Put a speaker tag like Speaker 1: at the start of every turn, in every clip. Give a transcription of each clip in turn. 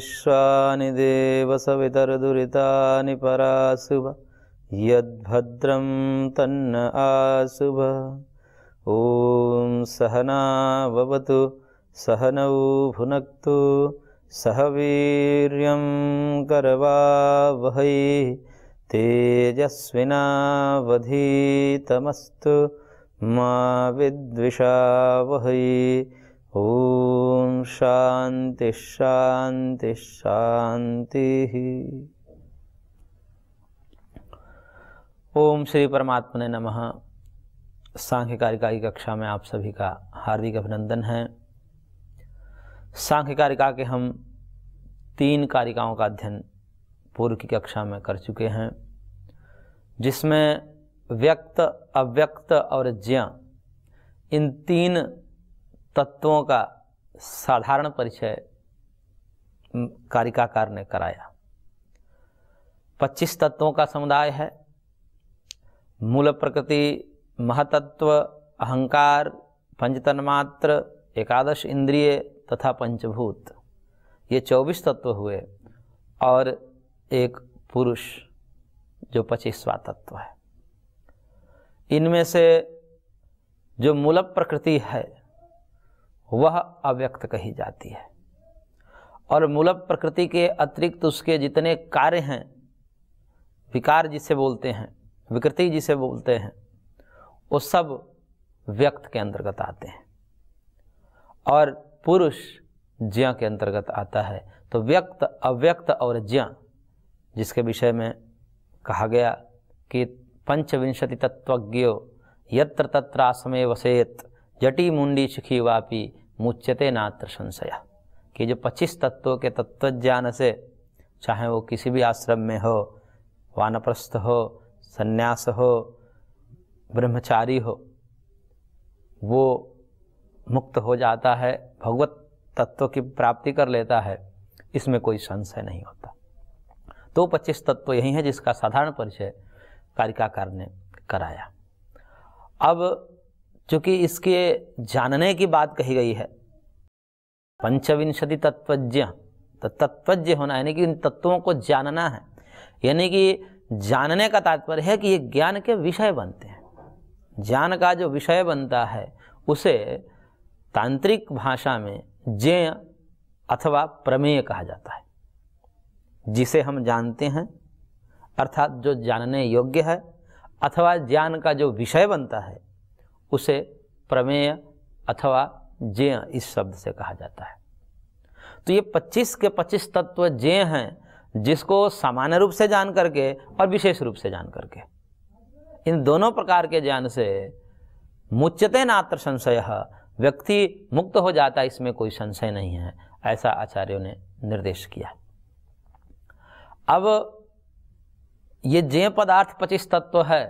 Speaker 1: विश्वानि देवसवितरदुरितानि परासुब यद्भद्रं तन्न आसु ॐ सहना भवतु सहनौ भुनक्तु सह वीर्यं करवा मा विद्विषावहै शांति शांति शांति ओम श्री परमात्मा ने नमः सांख्यकारिका की कक्षा में आप सभी का हार्दिक अभिनंदन है सांख्यकारिका के हम तीन कारिकाओं का अध्ययन पूर्व की कक्षा में कर चुके हैं जिसमें व्यक्त अव्यक्त और ज्ञ इन तीन तत्वों का साधारण परिचय कारिकाकार ने कराया 25 तत्वों का समुदाय है मूल प्रकृति महतत्व अहंकार पंचतन्मात्र एकादश इंद्रिय तथा पंचभूत ये 24 तत्व हुए और एक पुरुष जो पच्चीसवा तत्व है इनमें से जो मूल प्रकृति है वह अव्यक्त कही जाती है और मूल प्रकृति के अतिरिक्त उसके जितने कार्य हैं विकार जिसे बोलते हैं विकृति जिसे बोलते हैं वो सब व्यक्त के अंतर्गत आते हैं और पुरुष ज्ञा के अंतर्गत आता है तो व्यक्त अव्यक्त और ज्ञा जिसके विषय में कहा गया कि पंचविंशति तत्वज्ञ यत्र तत्र आसमे वसेत जटी मुंडी सुखी वापी मुच्यते नात्र संशया कि जो 25 तत्वों के तत्वज्ञान से चाहे वो किसी भी आश्रम में हो वानप्रस्थ हो सन्यास हो ब्रह्मचारी हो वो मुक्त हो जाता है भगवत तत्व की प्राप्ति कर लेता है इसमें कोई संशय नहीं होता तो 25 तत्व यही है जिसका साधारण परिचय कारिकाकार ने कराया अब चूँकि इसके जानने की बात कही गई है पंचविंशति तत्वज्ञ तो तत्वज्ञ होना यानी कि इन तत्वों को जानना है यानी कि जानने का तात्पर्य है कि ये ज्ञान के विषय बनते हैं ज्ञान का जो विषय बनता है उसे तांत्रिक भाषा में जे अथवा प्रमेय कहा जाता है जिसे हम जानते हैं अर्थात जो जानने योग्य है अथवा ज्ञान का जो विषय बनता है उसे प्रमेय अथवा जय इस शब्द से कहा जाता है तो ये 25 के 25 तत्व जय हैं जिसको सामान्य रूप से जान करके और विशेष रूप से जान करके इन दोनों प्रकार के ज्ञान से मुच्यते नात्र संशय व्यक्ति मुक्त हो जाता है इसमें कोई संशय नहीं है ऐसा आचार्यों ने निर्देश किया अब ये जय पदार्थ पच्चीस तत्व है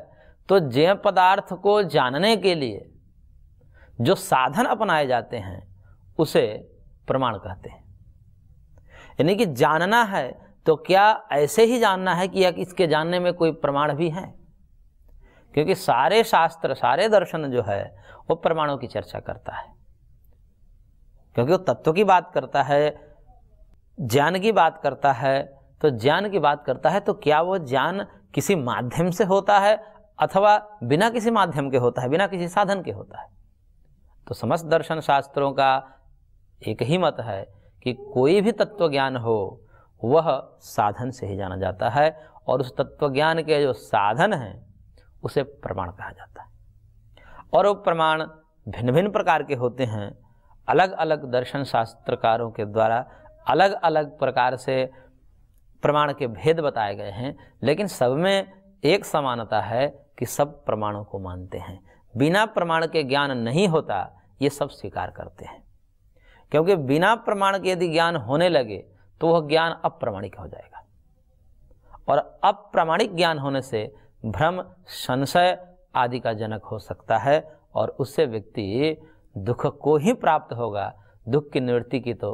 Speaker 1: तो जैव पदार्थ को जानने के लिए जो साधन अपनाए जाते हैं उसे प्रमाण कहते हैं यानी कि जानना है तो क्या ऐसे ही जानना है कि इसके जानने में कोई प्रमाण भी है क्योंकि सारे शास्त्र सारे दर्शन जो है वो प्रमाणों की चर्चा करता है क्योंकि वो तत्व की बात करता है ज्ञान की बात करता है तो ज्ञान की बात करता है तो क्या वो ज्ञान किसी माध्यम से होता है अथवा बिना किसी माध्यम के होता है बिना किसी साधन के होता है तो समस्त दर्शन शास्त्रों का एक ही मत है कि कोई भी तत्व ज्ञान हो वह साधन से ही जाना जाता है और उस तत्व ज्ञान के जो साधन हैं उसे प्रमाण कहा जाता है और वो प्रमाण भिन्न भिन्न प्रकार के होते हैं अलग अलग दर्शन शास्त्रकारों के द्वारा अलग अलग प्रकार से प्रमाण के भेद बताए गए हैं लेकिन सब में एक समानता है कि सब प्रमाणों को मानते हैं बिना प्रमाण के ज्ञान नहीं होता ये सब स्वीकार करते हैं क्योंकि बिना प्रमाण के यदि ज्ञान होने लगे तो वह ज्ञान अप्रमाणिक हो जाएगा और अप्रमाणिक ज्ञान होने से भ्रम संशय आदि का जनक हो सकता है और उससे व्यक्ति दुख को ही प्राप्त होगा दुख की निवृत्ति की तो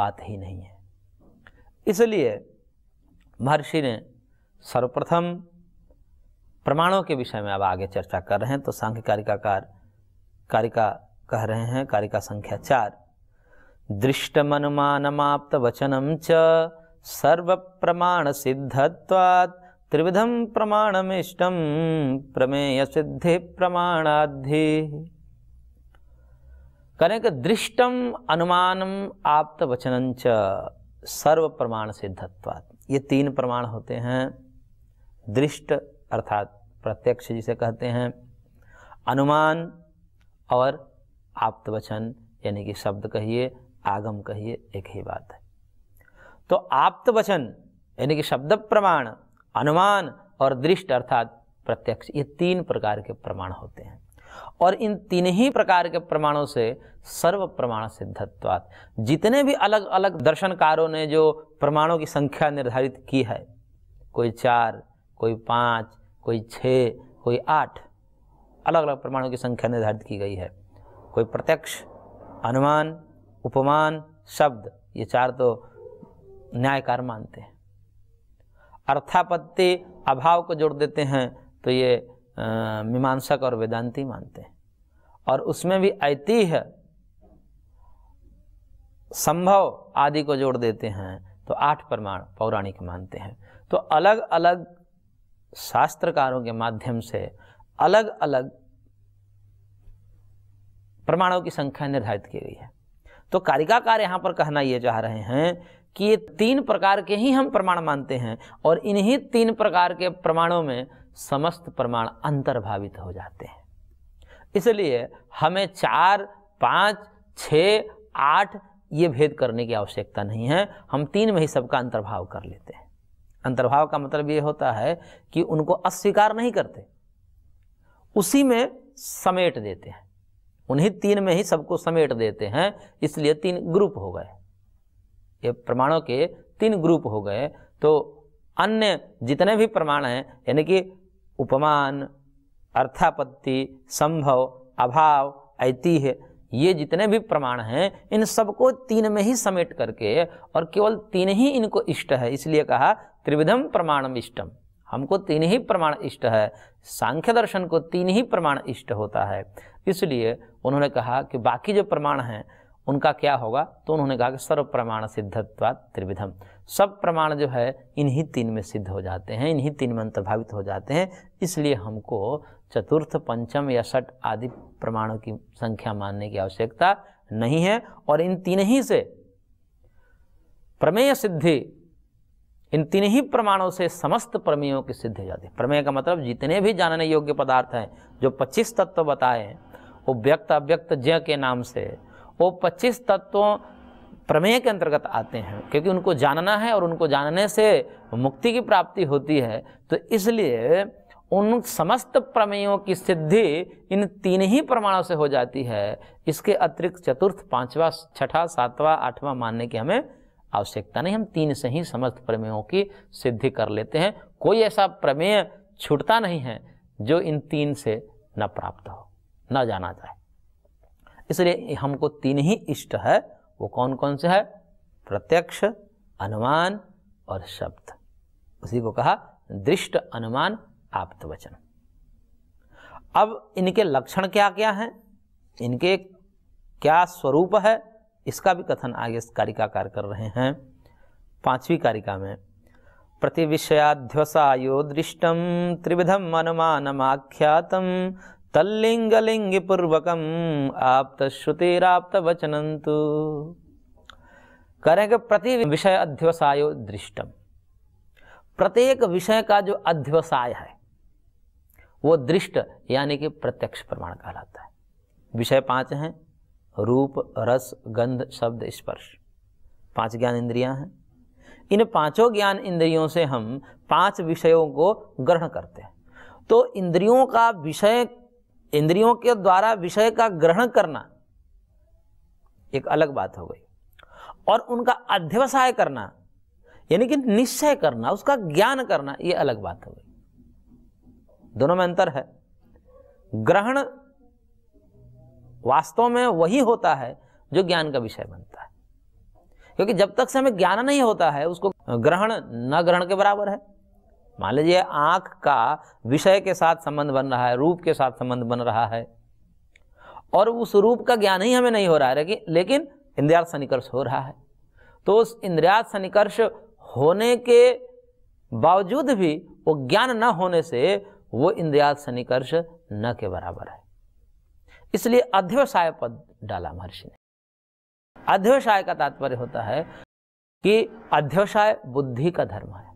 Speaker 1: बात ही नहीं है इसलिए महर्षि ने सर्वप्रथम प्रमाणों के विषय में अब आगे चर्चा कर रहे हैं तो सांख्य कारिकाकार कारिका कह रहे हैं कारिका संख्या चार दृष्टमनुमानमाप्त वचनम च सर्व प्रमाण सिद्धत्वात् त्रिविधम प्रमाणमिष्टम प्रमेय सिद्धि प्रमाणाधि करें कि दृष्टम अनुमानम आप्त वचनम च सर्व प्रमाण सिद्धत्वात् ये तीन प्रमाण होते हैं दृष्ट अर्थात प्रत्यक्ष जिसे कहते हैं अनुमान और आप्तवचन यानी कि शब्द कहिए आगम कहिए एक ही बात है तो आप्तवचन यानी कि शब्द प्रमाण अनुमान और दृष्ट अर्थात प्रत्यक्ष ये तीन प्रकार के प्रमाण होते हैं और इन तीन ही प्रकार के प्रमाणों से सर्व प्रमाण सिद्धत्वात जितने भी अलग अलग दर्शनकारों ने जो प्रमाणों की संख्या निर्धारित की है कोई चार कोई पाँच कोई छः कोई आठ अलग अलग प्रमाणों की संख्या निर्धारित की गई है कोई प्रत्यक्ष अनुमान उपमान शब्द ये चार तो न्यायकार मानते हैं अर्थापत्ति अभाव को जोड़ देते हैं तो ये मीमांसक और वेदांती मानते हैं और उसमें भी ऐतिह्य संभव आदि को जोड़ देते हैं तो आठ प्रमाण पौराणिक मानते हैं तो अलग अलग शास्त्रकारों के माध्यम से अलग अलग प्रमाणों की संख्या निर्धारित की गई है तो कारिकाकार यहाँ पर कहना ये चाह रहे हैं कि ये तीन प्रकार के ही हम प्रमाण मानते हैं और इन्हीं तीन प्रकार के प्रमाणों में समस्त प्रमाण अंतर्भावित हो जाते हैं इसलिए हमें चार पाँच छ आठ ये भेद करने की आवश्यकता नहीं है हम तीन में ही सबका अंतर्भाव कर लेते हैं अंतर्भाव का मतलब ये होता है कि उनको अस्वीकार नहीं करते उसी में समेट देते हैं उन्हीं तीन में ही सबको समेट देते हैं इसलिए तीन ग्रुप हो गए ये प्रमाणों के तीन ग्रुप हो गए तो अन्य जितने भी प्रमाण हैं यानी कि उपमान अर्थापत्ति संभव अभाव ऐतिह्य ये जितने भी प्रमाण हैं इन सबको तीन में ही समेट करके और केवल तीन ही इनको इष्ट है इसलिए कहा त्रिविधम प्रमाणम इष्टम हमको तीन ही प्रमाण इष्ट है सांख्य दर्शन को तीन ही प्रमाण इष्ट होता है इसलिए उन्होंने कहा कि बाकी जो प्रमाण हैं उनका क्या होगा तो उन्होंने कहा कि सर्व प्रमाण सिद्धत्वा त्रिविधम सब प्रमाण जो है इन्हीं तीन में सिद्ध हो जाते हैं इन्हीं तीन में अंतर्भावित हो जाते हैं इसलिए हमको चतुर्थ पंचम या षठ आदि प्रमाणों की संख्या मानने की आवश्यकता नहीं है और इन तीन ही से प्रमेय सिद्धि इन तीन ही प्रमाणों से समस्त प्रमेयों की सिद्धि हो जाती है प्रमेय का मतलब जितने भी जानने योग्य पदार्थ हैं जो 25 तत्व बताए हैं वो व्यक्त अव्यक्त जय के नाम से वो 25 तत्वों प्रमेय के अंतर्गत आते हैं क्योंकि उनको जानना है और उनको जानने से मुक्ति की प्राप्ति होती है तो इसलिए उन समस्त प्रमेयों की सिद्धि इन तीन ही प्रमाणों से हो जाती है इसके अतिरिक्त चतुर्थ पाँचवा छठा सातवां आठवां मानने की हमें आवश्यकता नहीं हम तीन से ही समस्त प्रमेयों की सिद्धि कर लेते हैं कोई ऐसा प्रमेय छूटता नहीं है जो इन तीन से न प्राप्त हो न जाना जाए इसलिए हमको तीन ही इष्ट है वो कौन कौन से है प्रत्यक्ष अनुमान और शब्द उसी को कहा दृष्ट अनुमान आप्त वचन अब इनके लक्षण क्या क्या हैं इनके क्या स्वरूप है इसका भी कथन आगे कारिकाकार कर रहे हैं पांचवी कारिका में प्रतिविषयाध्यवसायो दृष्टम त्रिविधम अनुमानमाख्यातम तलिंग आप्त श्रुतिराप्त वचनंतु कह रहे हैं कि प्रति विषय अध्यवसायो दृष्टम प्रत्येक विषय का जो अध्यवसाय है वो दृष्ट यानी कि प्रत्यक्ष प्रमाण कहलाता है विषय पांच हैं रूप रस गंध शब्द स्पर्श पांच ज्ञान इंद्रियां हैं इन पांचों ज्ञान इंद्रियों से हम पांच विषयों को ग्रहण करते हैं तो इंद्रियों का विषय इंद्रियों के द्वारा विषय का ग्रहण करना एक अलग बात हो गई और उनका अध्यवसाय करना यानी कि निश्चय करना उसका ज्ञान करना यह अलग बात हो गई दोनों में अंतर है ग्रहण वास्तव में वही होता है जो ज्ञान का विषय बनता है क्योंकि जब तक से हमें ज्ञान नहीं होता है उसको ग्रहण न ग्रहण के बराबर है मान लीजिए आँख का विषय के साथ संबंध बन रहा है रूप के साथ संबंध बन रहा है और उस रूप का ज्ञान ही हमें नहीं हो रहा है लेकिन इंद्रिया सनिकर्ष हो रहा है तो उस इंद्रिया सनिकर्ष होने के बावजूद भी वो ज्ञान न होने से वो इंद्रिया सनिकर्ष न के बराबर है इसलिए अध्यवसाय पद डाला महर्षि ने अध्यवसाय का तात्पर्य होता है कि अध्यवसाय बुद्धि का धर्म है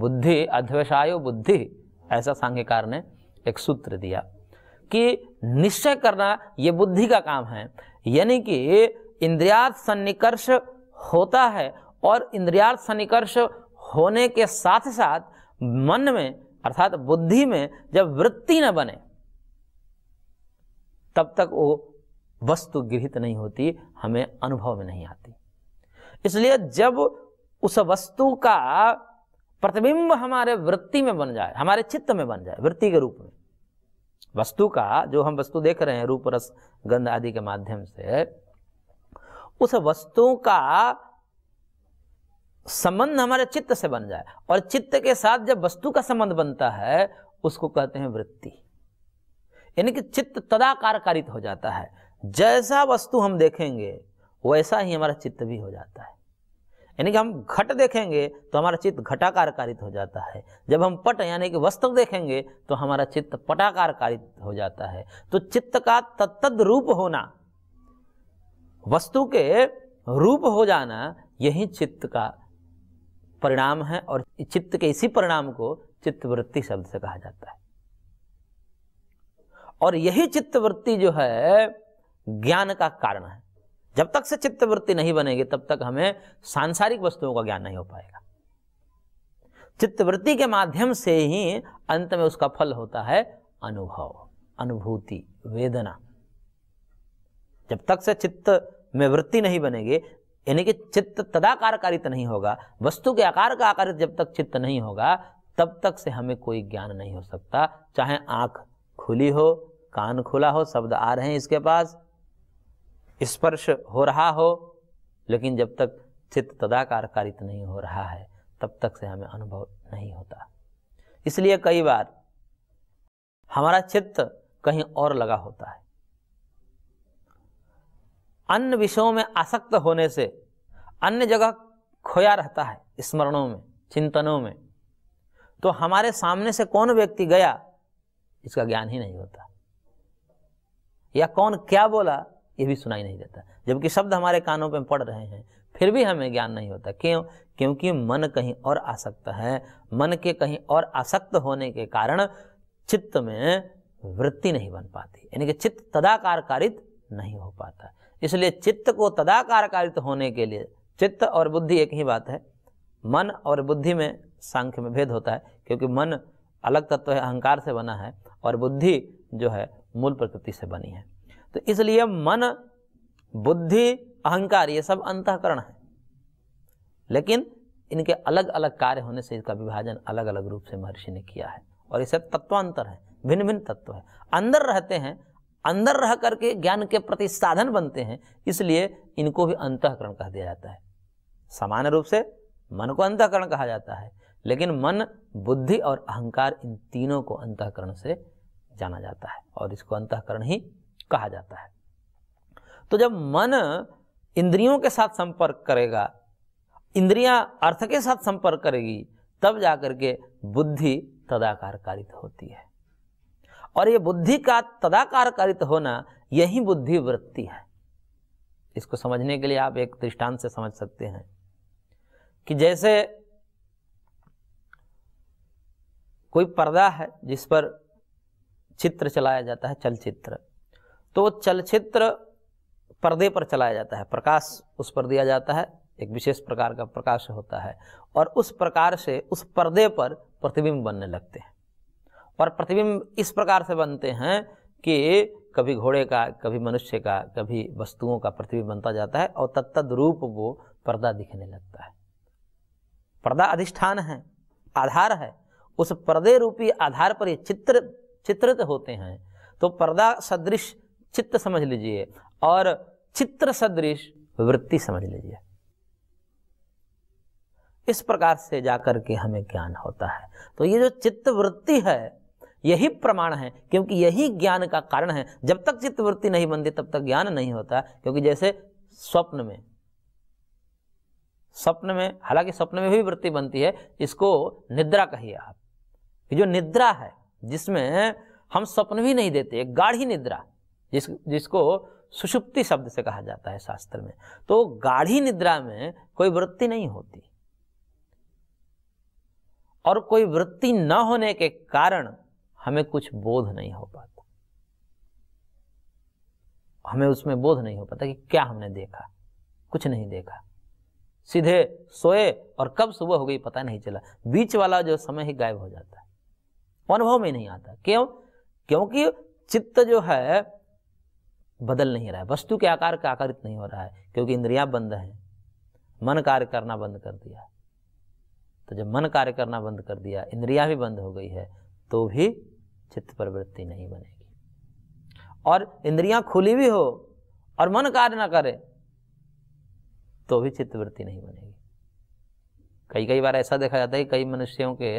Speaker 1: बुद्धि अध्यवसायो बुद्धि ऐसा सांघिकार ने एक सूत्र दिया कि निश्चय करना यह बुद्धि का काम है यानी कि इंद्रियार्थ सन्निकर्ष होता है और इंद्रियार्थ सन्निकर्ष होने के साथ साथ मन में अर्थात बुद्धि में जब वृत्ति न बने तब तक वो वस्तु गृहित नहीं होती हमें अनुभव में नहीं आती इसलिए जब उस वस्तु का प्रतिबिंब हमारे वृत्ति में बन जाए हमारे चित्त में बन जाए वृत्ति के रूप में वस्तु का जो हम वस्तु देख रहे हैं रूप रस गंध आदि के माध्यम से उस वस्तु का संबंध हमारे चित्त से बन जाए और चित्त के साथ जब वस्तु का संबंध बनता है उसको कहते हैं वृत्ति यानी कि चित्त कारित हो जाता है जैसा वस्तु हम देखेंगे वैसा ही हमारा चित्त भी हो जाता है यानी कि हम घट देखेंगे तो हमारा चित्त कारित हो जाता है जब हम पट यानी कि वस्त्र देखेंगे तो हमारा चित्त कारित हो जाता है तो चित्त का तत्द रूप होना वस्तु के रूप हो जाना यही चित्त का परिणाम है और चित्त के इसी परिणाम को चित्तवृत्ति शब्द से कहा जाता है और यही चित्तवृत्ति जो है ज्ञान का कारण है जब तक से चित्तवृत्ति नहीं बनेगी तब तक हमें सांसारिक वस्तुओं का ज्ञान नहीं हो पाएगा चित्तवृत्ति के माध्यम से ही अंत में उसका फल होता है अनुभव अनुभूति वेदना जब तक से चित्त में वृत्ति नहीं बनेगी यानी कि चित्त तदाकारकारित नहीं होगा वस्तु के आकार का आकारित जब तक चित्त नहीं होगा तब तक से हमें कोई ज्ञान नहीं हो सकता चाहे आंख खुली हो कान खुला हो शब्द आ रहे हैं इसके पास स्पर्श हो रहा हो लेकिन जब तक चित्त कारित नहीं हो रहा है तब तक से हमें अनुभव नहीं होता इसलिए कई बार हमारा चित्त कहीं और लगा होता है अन्य विषयों में आसक्त होने से अन्य जगह खोया रहता है स्मरणों में चिंतनों में तो हमारे सामने से कौन व्यक्ति गया इसका ज्ञान ही नहीं होता या कौन क्या बोला ये भी सुनाई नहीं देता जबकि शब्द हमारे कानों पर पड़ रहे हैं फिर भी हमें ज्ञान नहीं होता क्यों क्योंकि मन कहीं और आसक्त है मन के कहीं और आसक्त होने के कारण चित्त में वृत्ति नहीं बन पाती यानी कि चित्त तदाकारकारित नहीं हो पाता इसलिए चित्त को तदाकारकारित होने के लिए चित्त और बुद्धि एक ही बात है मन और बुद्धि में सांख्य में भेद होता है क्योंकि मन अलग तत्व है अहंकार से बना है और बुद्धि जो है मूल प्रकृति से बनी है तो इसलिए मन बुद्धि अहंकार ये सब अंतकरण है लेकिन इनके अलग अलग कार्य होने से इसका विभाजन अलग अलग रूप से महर्षि ने किया है और इसे तत्वांतर है भिन्न भिन्न तत्व है अंदर रहते हैं अंदर रह करके ज्ञान के प्रति साधन बनते हैं इसलिए इनको भी अंतकरण कह दिया जाता है सामान्य रूप से मन को अंतकरण कहा जाता है लेकिन मन बुद्धि और अहंकार इन तीनों को अंतकरण से जाना जाता है और इसको अंतकरण ही कहा जाता है तो जब मन इंद्रियों के साथ संपर्क करेगा इंद्रियां अर्थ के साथ संपर्क करेगी तब जाकर के बुद्धि तदाकारकारित होती है और ये बुद्धि का तदाकारित होना यही बुद्धि वृत्ति है इसको समझने के लिए आप एक दृष्टांत से समझ सकते हैं कि जैसे कोई पर्दा है जिस पर चित्र चलाया जाता है चलचित्र तो चलचित्र पर्दे पर चलाया जाता है प्रकाश उस पर दिया जाता है एक विशेष प्रकार का प्रकाश होता है और उस प्रकार से उस पर्दे पर प्रतिबिंब बनने लगते हैं और प्रतिबिंब इस प्रकार से बनते हैं कि कभी घोड़े का कभी मनुष्य का कभी वस्तुओं का प्रतिबिंब बनता जाता है और तत्त रूप वो पर्दा दिखने लगता है पर्दा अधिष्ठान है आधार है उस पर्दे रूपी आधार पर ये चित्र चित्रित होते हैं तो पर्दा सदृश चित्त समझ लीजिए और चित्र सदृश वृत्ति समझ लीजिए इस प्रकार से जाकर के हमें ज्ञान होता है तो ये जो चित्त वृत्ति है यही प्रमाण है क्योंकि यही ज्ञान का कारण है जब तक चित्त वृत्ति नहीं बनती तब तक ज्ञान नहीं होता क्योंकि जैसे स्वप्न में स्वप्न में हालांकि स्वप्न में भी वृत्ति बनती है इसको निद्रा कहिए आप जो निद्रा है जिसमें हम स्वप्न भी नहीं देते गाढ़ी निद्रा जिस जिसको सुषुप्ति शब्द से कहा जाता है शास्त्र में तो गाढ़ी निद्रा में कोई वृत्ति नहीं होती और कोई वृत्ति न होने के कारण हमें कुछ बोध नहीं हो पाता हमें उसमें बोध नहीं हो पाता कि क्या हमने देखा कुछ नहीं देखा सीधे सोए और कब सुबह हो गई पता नहीं चला बीच वाला जो समय ही गायब हो जाता है अनुभव में नहीं आता क्यों क्योंकि चित्त जो है बदल नहीं रहा है वस्तु के आकार का आकारित नहीं हो रहा है क्योंकि इंद्रियां बंद हैं मन कार्य करना बंद कर दिया तो जब मन कार्य करना बंद कर दिया इंद्रियां भी बंद हो गई है तो भी चित्त प्रवृत्ति नहीं बनेगी और इंद्रियां खुली भी हो और मन कार्य ना करे तो भी चित्तवृत्ति नहीं बनेगी कई कई बार ऐसा देखा जाता है कई मनुष्यों के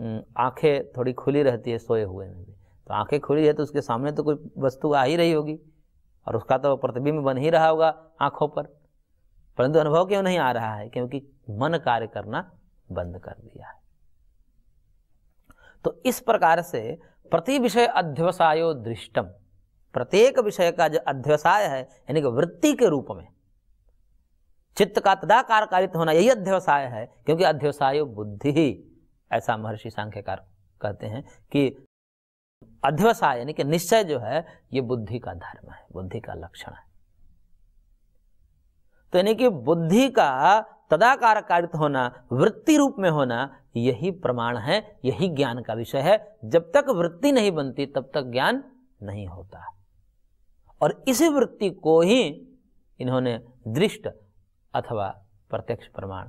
Speaker 1: हम्म, आंखें थोड़ी खुली रहती है सोए हुए में भी तो आंखें खुली है तो उसके सामने तो कोई वस्तु आ ही रही होगी और उसका तो प्रतिबिंब बन ही रहा होगा आंखों पर परंतु अनुभव क्यों नहीं आ रहा है क्योंकि मन कार्य करना बंद कर दिया है तो इस प्रकार से प्रति विषय अध्यवसायो दृष्टम प्रत्येक विषय का जो अध्यवसाय है यानी कि वृत्ति के रूप में चित्त का तदाकार कारित होना यही अध्यवसाय है क्योंकि अध्यवसायो बुद्धि ही ऐसा महर्षि सांख्यकार कहते हैं कि अध्यवसाय यानी कि निश्चय जो है ये बुद्धि का धर्म है बुद्धि का लक्षण है तो यानी कि बुद्धि का तदाकार कारित होना वृत्ति रूप में होना यही प्रमाण है यही ज्ञान का विषय है जब तक वृत्ति नहीं बनती तब तक ज्ञान नहीं होता और इसी वृत्ति को ही इन्होंने दृष्ट अथवा प्रत्यक्ष प्रमाण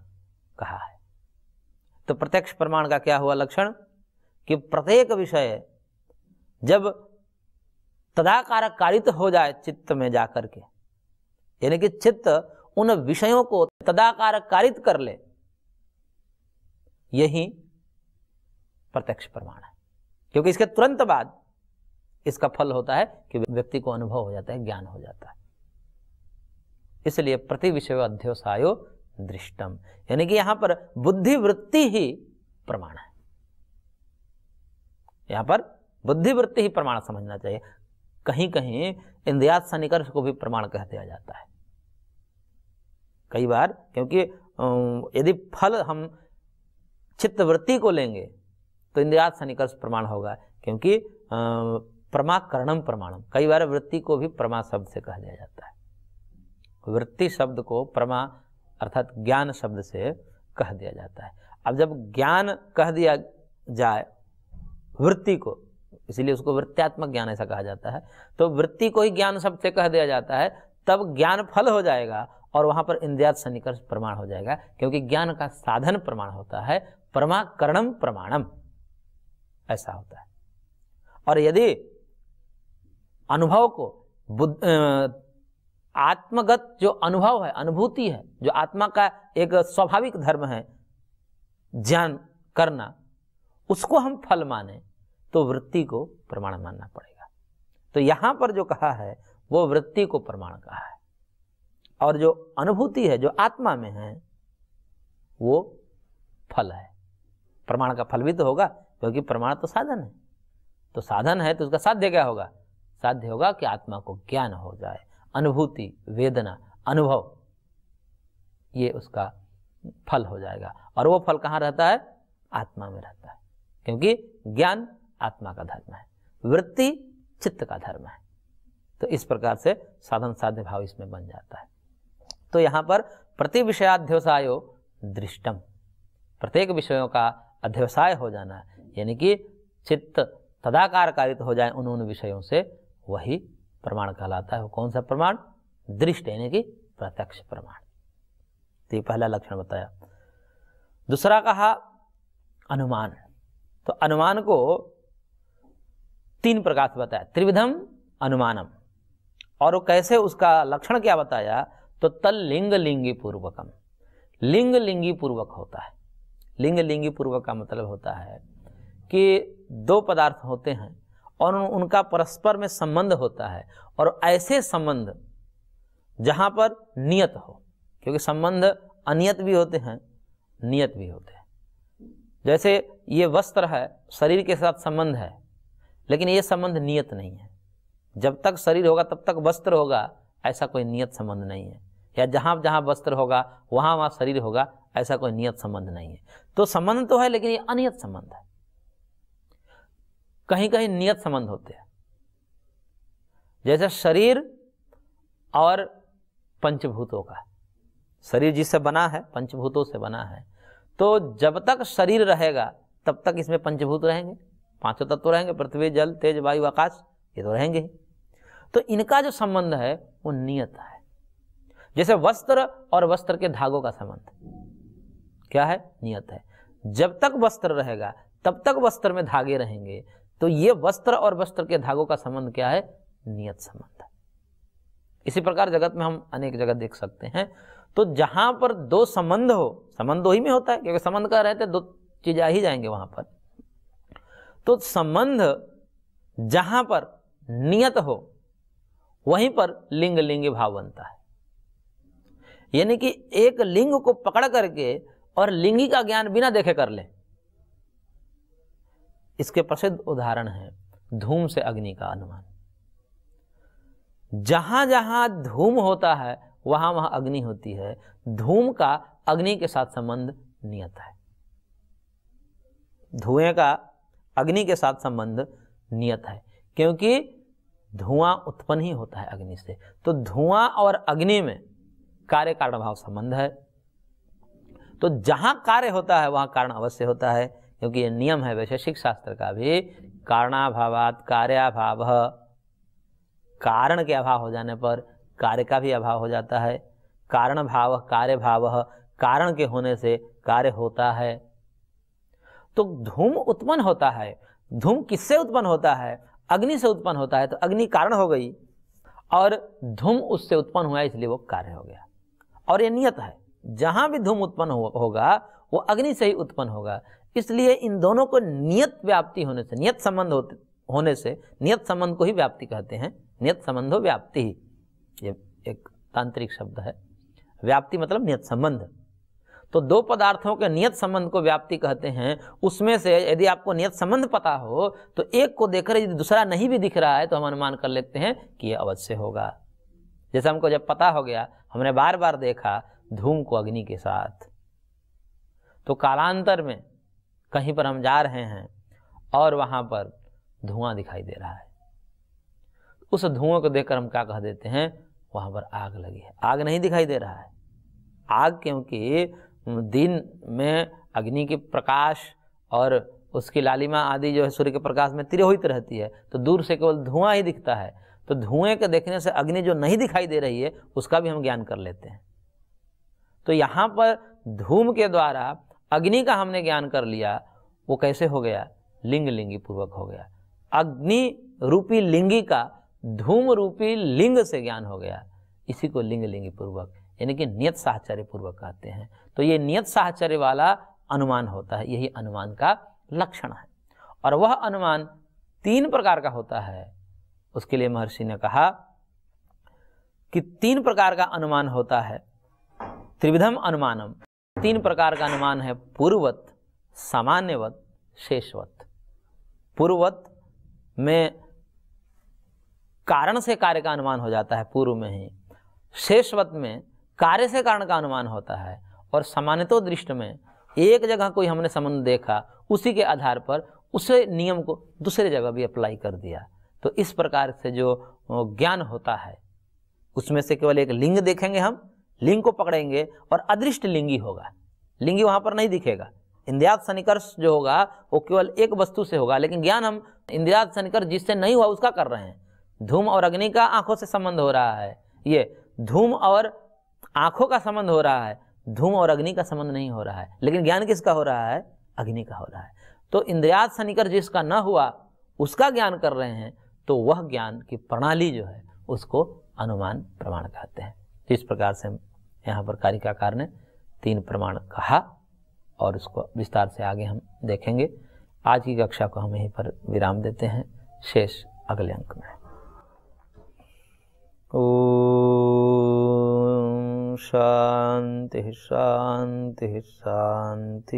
Speaker 1: कहा है तो प्रत्यक्ष प्रमाण का क्या हुआ लक्षण कि प्रत्येक विषय जब तदाकार कारित हो जाए चित्त में जाकर के यानी कि चित्त उन विषयों को तदाकार कारित कर ले यही प्रत्यक्ष प्रमाण है क्योंकि इसके तुरंत बाद इसका फल होता है कि व्यक्ति को अनुभव हो जाता है ज्ञान हो जाता है इसलिए प्रति विषय अध्योसायो दृष्टम यानी कि यहां पर बुद्धि वृत्ति ही प्रमाण है यहां पर बुद्धिवृत्ति ही प्रमाण समझना चाहिए कहीं कहीं इंद्रिया सनिकर्ष को भी प्रमाण कह दिया जाता है कई बार क्योंकि यदि फल हम चित्तवृत्ति को लेंगे तो इंद्रिया सनिकर्ष प्रमाण होगा क्योंकि प्रमाकरणम प्रमाणम कई बार वृत्ति को भी प्रमा शब्द से कह दिया जाता है वृत्ति शब्द को प्रमा अर्थात ज्ञान शब्द से कह दिया जाता है अब जब ज्ञान कह दिया जाए वृत्ति को इसीलिए उसको वृत्त्यात्मक ज्ञान ऐसा कहा जाता है तो वृत्ति को ही ज्ञान शब्द से कह दिया जाता है तब ज्ञान फल हो जाएगा और वहाँ पर इंद्रियात सन्निकर्ष प्रमाण हो जाएगा क्योंकि ज्ञान का साधन प्रमाण होता है परमाकरणम प्रमाणम ऐसा होता है और यदि अनुभव को बुद्ध आत्मगत जो अनुभव है अनुभूति है जो आत्मा का एक स्वाभाविक धर्म है ज्ञान करना उसको हम फल माने तो वृत्ति को प्रमाण मानना पड़ेगा तो यहां पर जो कहा है वो वृत्ति को प्रमाण कहा है और जो अनुभूति है जो आत्मा में है वो फल है प्रमाण का फल भी तो होगा क्योंकि प्रमाण तो साधन है तो साधन है तो उसका साध्य क्या होगा साध्य होगा कि आत्मा को ज्ञान हो जाए अनुभूति वेदना अनुभव ये उसका फल हो जाएगा और वो फल कहाँ रहता है आत्मा में रहता है क्योंकि ज्ञान आत्मा का धर्म है वृत्ति चित्त का धर्म है तो इस प्रकार से साधन साध्य भाव इसमें बन जाता है तो यहाँ पर प्रति विषयाध्यवसायो दृष्टम प्रत्येक विषयों का अध्यवसाय हो जाना यानी कि चित्त तदाकार कारित हो जाए उन उन विषयों से वही प्रमाण कहलाता है वो कौन सा प्रमाण दृष्ट यानी कि प्रत्यक्ष प्रमाण तो ये पहला लक्षण बताया दूसरा कहा अनुमान तो अनुमान को तीन प्रकार से बताया त्रिविधम अनुमानम और वो कैसे उसका लक्षण क्या बताया तो तल लिंग लिंगी पूर्वकम लिंग लिंगी पूर्वक होता है लिंग लिंगी पूर्वक का मतलब होता है कि दो पदार्थ होते हैं और उनका परस्पर में संबंध होता है और ऐसे संबंध जहाँ पर नियत हो क्योंकि संबंध अनियत भी होते हैं नियत भी होते हैं जैसे ये वस्त्र है शरीर के साथ संबंध है लेकिन ये संबंध नियत नहीं है जब तक शरीर होगा तब तक वस्त्र होगा ऐसा कोई नियत संबंध नहीं है या जहाँ जहाँ वस्त्र होगा वहाँ वहाँ शरीर होगा ऐसा कोई नियत संबंध नहीं है तो संबंध तो है लेकिन ये अनियत संबंध है कहीं कहीं नियत संबंध होते हैं जैसे शरीर और पंचभूतों का शरीर जिससे बना है पंचभूतों से बना है तो जब तक शरीर रहेगा तब तक इसमें पंचभूत रहेंगे पांचों तत्व तो रहेंगे पृथ्वी जल तेज वायु आकाश ये तो रहेंगे ही तो इनका जो संबंध है वो नियत है जैसे वस्त्र और वस्त्र के धागों का संबंध क्या है नियत है जब तक वस्त्र रहेगा तब तक वस्त्र में धागे रहेंगे तो ये वस्त्र और वस्त्र के धागों का संबंध क्या है नियत संबंध है इसी प्रकार जगत में हम अनेक जगह देख सकते हैं तो जहां पर दो संबंध हो संबंध दो ही में होता है क्योंकि संबंध का रहते दो चीज आ ही जाएंगे वहां पर तो संबंध जहां पर नियत हो वहीं पर लिंग लिंग भाव बनता है यानी कि एक लिंग को पकड़ करके और लिंगी का ज्ञान बिना देखे कर लें इसके प्रसिद्ध उदाहरण है धूम से अग्नि का अनुमान जहां जहां धूम होता है वहां वहां अग्नि होती है धूम का अग्नि के साथ संबंध नियत है धुएं का अग्नि के साथ संबंध नियत है क्योंकि धुआं उत्पन्न ही होता है अग्नि से तो धुआं और अग्नि में कार्य कारण भाव संबंध है तो जहां कार्य होता है वहां कारण अवश्य होता है क्योंकि ये नियम है वैशेषिक शास्त्र का भी कारणाभावात कार्याभाव कारण के अभाव हो जाने पर कार्य का भी अभाव हो जाता है कारण भाव कार्य भाव कारण के होने से कार्य होता है तो धूम उत्पन्न होता है धूम किससे उत्पन्न होता है अग्नि से उत्पन्न होता है तो अग्नि कारण हो गई और धूम उससे उत्पन्न हुआ इसलिए वो कार्य हो गया और ये नियत है जहां भी धूम उत्पन्न होगा वो अग्नि से ही उत्पन्न होगा इसलिए इन दोनों को नियत व्याप्ति होने से नियत संबंध होते होने से नियत संबंध को ही व्याप्ति कहते हैं नियत संबंध हो व्याप्ति ही ये एक तांत्रिक शब्द है व्याप्ति मतलब नियत संबंध तो दो पदार्थों के नियत संबंध को व्याप्ति कहते हैं उसमें से यदि आपको नियत संबंध पता हो तो एक को देखकर यदि दूसरा नहीं भी दिख रहा है तो हम अनुमान कर लेते हैं कि यह अवश्य होगा जैसे हमको जब पता हो गया हमने बार बार देखा धूम को अग्नि के साथ तो कालांतर में कहीं पर हम जा रहे हैं और वहाँ पर धुआं दिखाई दे रहा है उस धुएं को देखकर हम क्या कह देते हैं वहाँ पर आग लगी है आग नहीं दिखाई दे रहा है आग क्योंकि दिन में अग्नि के प्रकाश और उसकी लालिमा आदि जो है सूर्य के प्रकाश में तिरोहित रहती है तो दूर से केवल धुआं ही दिखता है तो धुएं के देखने से अग्नि जो नहीं दिखाई दे रही है उसका भी हम ज्ञान कर लेते हैं तो यहाँ पर धूम के द्वारा अग्नि का हमने ज्ञान कर लिया वो कैसे हो गया लिंग लिंगी पूर्वक हो गया अग्नि रूपी लिंगी का धूम रूपी लिंग से ज्ञान हो गया इसी को लिंग लिंगी पूर्वक यानी कि नियत साहचर्य पूर्वक कहते हैं तो ये नियत साहचर्य वाला अनुमान होता है यही अनुमान का लक्षण है और वह अनुमान तीन प्रकार का होता है उसके लिए महर्षि ने कहा कि तीन प्रकार का अनुमान होता है त्रिविधम अनुमानम तीन प्रकार का अनुमान है पूर्ववत सामान्यवत शेषवत पूर्ववत में कारण से कार्य का अनुमान हो जाता है पूर्व में ही शेषवत में कार्य से कारण का अनुमान होता है और सामान्यतो दृष्ट में एक जगह कोई हमने संबंध देखा उसी के आधार पर उसे नियम को दूसरे जगह भी अप्लाई कर दिया तो इस प्रकार से जो ज्ञान होता है उसमें से केवल एक लिंग देखेंगे हम लिंग को पकड़ेंगे और अदृष्ट लिंगी होगा लिंगी वहाँ पर नहीं दिखेगा इंद्रियात सनिकर्ष जो होगा वो केवल एक वस्तु से होगा लेकिन ज्ञान हम इंद्रियात सनिकर्ष जिससे नहीं हुआ उसका कर रहे हैं धूम और अग्नि का आंखों से संबंध हो रहा है ये धूम और आंखों का संबंध हो रहा है धूम और अग्नि का संबंध नहीं हो रहा है लेकिन ज्ञान किसका हो रहा है अग्नि का हो रहा है तो इंद्रियात सनिकर जिसका न हुआ उसका ज्ञान कर रहे हैं तो वह ज्ञान की प्रणाली जो है उसको अनुमान प्रमाण कहते हैं जिस इस प्रकार से हम यहाँ पर कारिकाकार ने तीन प्रमाण कहा और उसको विस्तार से आगे हम देखेंगे आज की कक्षा को हम यहीं पर विराम देते हैं शेष अगले अंक में ओ शांति शांति शांति